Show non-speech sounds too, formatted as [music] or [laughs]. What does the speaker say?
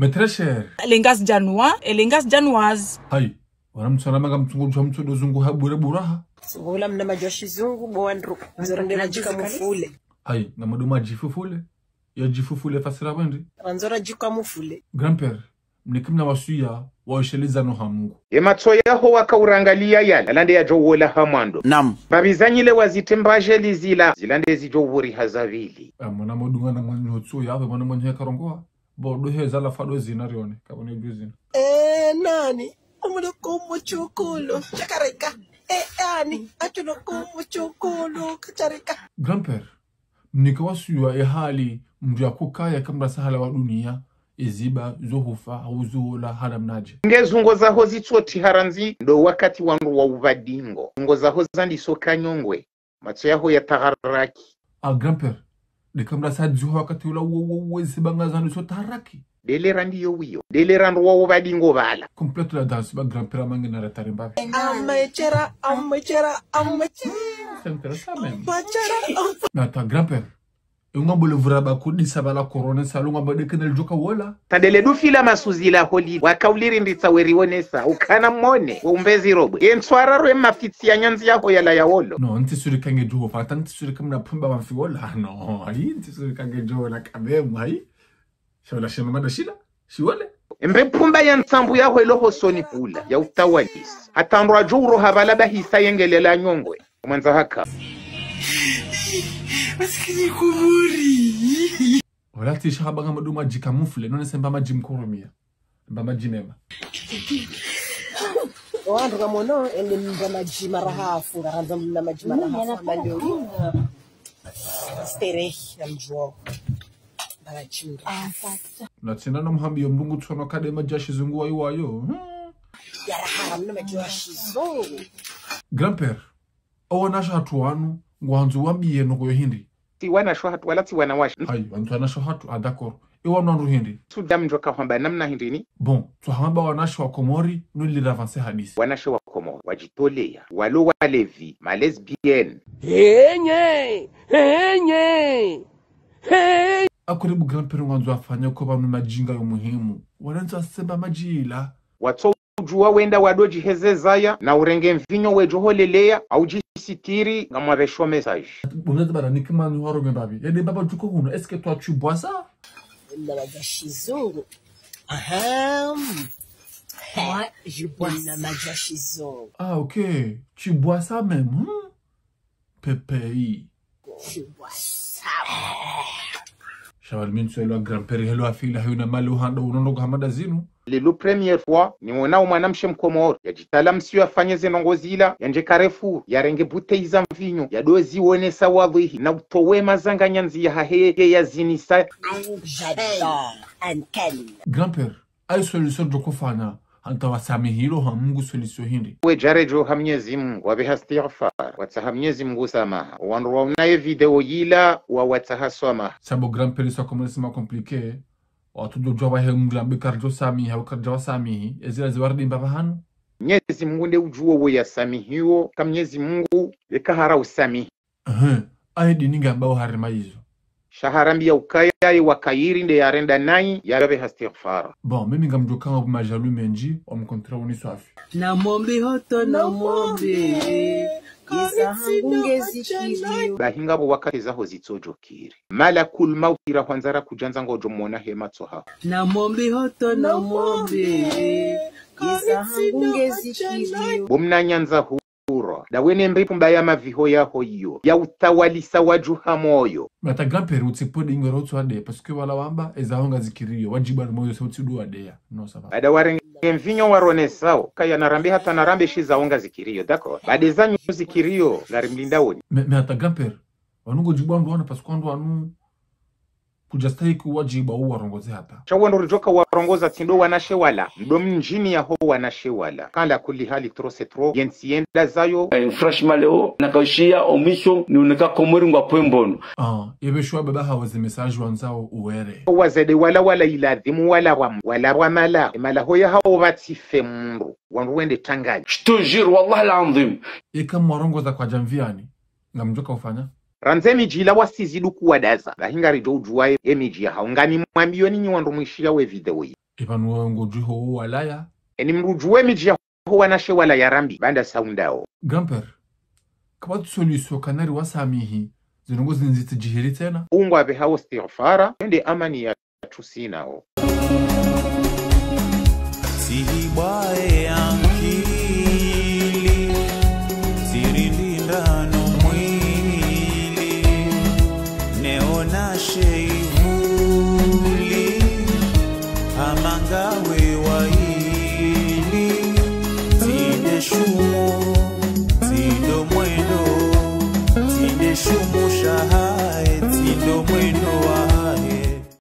Mais très cher. Lengas Janwa, eh, Lengas Janwas. Hai, wanamsorama kama mtungu cha mtu dozungu habure buraha. Sugula mna majoshi zungu bwandru. Mzorandela jika mufule. Hai, na maduma jifufule. Ya jifufule fasira wendi. Ranzora jika mufule. Grandpère, mnikimna wasuya waoshelezano ha mungu ematso yaho wakaurangalia yala lande yajowola ha mwando nam vavizanyile wazitembaje lizila zilande zijowuri hazavili amwana modungana mwanyotso yave mwana mwanyekarongoa bodo heza zala fado zina rione kabone zina eh nani amuna komo chokolo chakareka eh ani atuna komo chokolo kachareka grandpère nikawasuywa ehali mndu yakukaya kamra sahala wa dunia iziba zohufa auzuula hala mnaje nge zungo za hozi zitsoti haranzi ndo wakati wanu wa uvadingo zungo za hozi zaho zandiso kanyongwe matso yaho yataghararaki a ah, grandpère likamrasa dzuha wakati ula wowowe sibangazanu sotaraki dele randi yo wiyo dele randu wowo badingo bala completo la danse ba grand père mangi na ratari mbabe amechera amechera amechera c'est intéressant même mais attends grand père ungambo levura bakudisa lijoka wola tandele dufila masuzila mmone robwe yentswara rwe mafitsi ya nyanzi yaho yala ya wolo no ata ntisurika mnaphumba mafi wola [laughs] no hayi kabemu hayi shila shiwole ya ntsambu yaho eloho soni pula ya utawalisa atandwa jouro havala bahisa yengelela nyongwe mwanza haka masikini vasikinyikumuri olatisha kabanga maduma jikamufule none sembama jimkurumia mbama jimema wandu kamono ende mba majima rahafu ngaranza mna majima rahafu mandori sterehi na na tina mhambi tuwa maji wa yu wa yu nomhambiyo mulungu tsono maji jashizungu wayiwayo grandpere nasha hatu wanu ngwanzu wabiye nogoyo hindi ti wana shohatu wala ti wana washa ayo wantu ana shohatu a d'accord e wa nwandu hindi tu dam jo ka hamba namna hindi ni bon tu hamba wanasho wa komori no li avancer habisi wanasho wa komori wajitolea walo walevi malesbienne henye henye hey bu grand peri ngwanzu afanya ko bamwe majinga yo muhimu wananza semba majila wato ujua wenda wadoji hezezaya na urenge mvinyo wejoholeleya auji sitiri nga mwabeshwa message unaweza baraniki manu warume babi yede baba juko huno est-ce que toi tu bois ça la bagashizungu aha moi je bois la magashizungu ah ok tu bois ça même hmm? hein? pépé je bois ça Shawal premier so ni grand père helwa fila hayuna malu hando unonoga hamada zinu lilu première fois niwonao mwanamshe mkomoro yajitala msio afanye zinongozila yanje karefu yarenge buteiza mvinyo yadoziwonesa wadhihi na utowe hahe nziya haheye yazinisa grand père ai solution dokufanya ankawasamehiroha mungu suliso hindi wejarejoha mnyezi mungu aveha stighfar watsaha mnyezi mungu samaha wandu waunaye video yila wawatsaha swamaha sabo grand periso akomunisima komplike watujojwa wahe mlambe karjo samiha wakarja wasamihi ezila ziwaridimba vahanu mnyezi mungu nde ujuwo weyasamihiwo ka mnyezi mungu ekahara usamihi ahe ahe dininga ambao izo ya ukaya shaharambiya ukayaye wakayirinde yarenda nayi yabe hastigfara bon mimi ngamjukanga majalu menji wamkontra uni swafi na mombi hoto na mombi bahingabo wakati zaho zitzojokire malakul mauti rahwanzara kujanza ngojo mona hema tsoha na mombi hoto na mombi bomnanyanza hu murra dawene mripu mbaya maviho yahoiyo iyo yautawalisa wajuha moyo vatagaperutse podingo rotswadeya pasuke wala wamba ezahonga zikiriyo wajibwana moyo no nosaba bada warenge mvinyo waronesao narambi hata narambe shizahonga zikiriyo dako badezanyu zikirio wanungo mehatagampera vanungojibwandu wana pasukwandu wanu kujastahiki wajibu au warongoze hata chawandoridjoka warongoza tindo wanashewala mdo mnjini yaho wanashewala kala kuli hali trose tro yensienda zayo eh, freshman leo nakaishia omisho niuneka komori ngwa pwembono ah yebeshwa baba hawezi message wanzao uwere wazede wala wala iladhimu wala wam wala wamala e mala hoya hao batife mru wanruwende tangaji chito jiru wallahi la andhimu ikam warongoza kwa jamviani mjoka ufanya ranze emiji ila wasizidukuwa daza vahinga ujwaye emiji yaha nganimwambiwe ninyi wandumwishiya we video iyi evanuwa ngojwiho walaya eni mrujuwe miji ya yaho wanashe wala rambi banda saundao gamper kaba tusolusio kanari wa samihi wasamihi zinongo jihiri tena ungwa vehawo istighfara ende amani ya tusinao sihibwae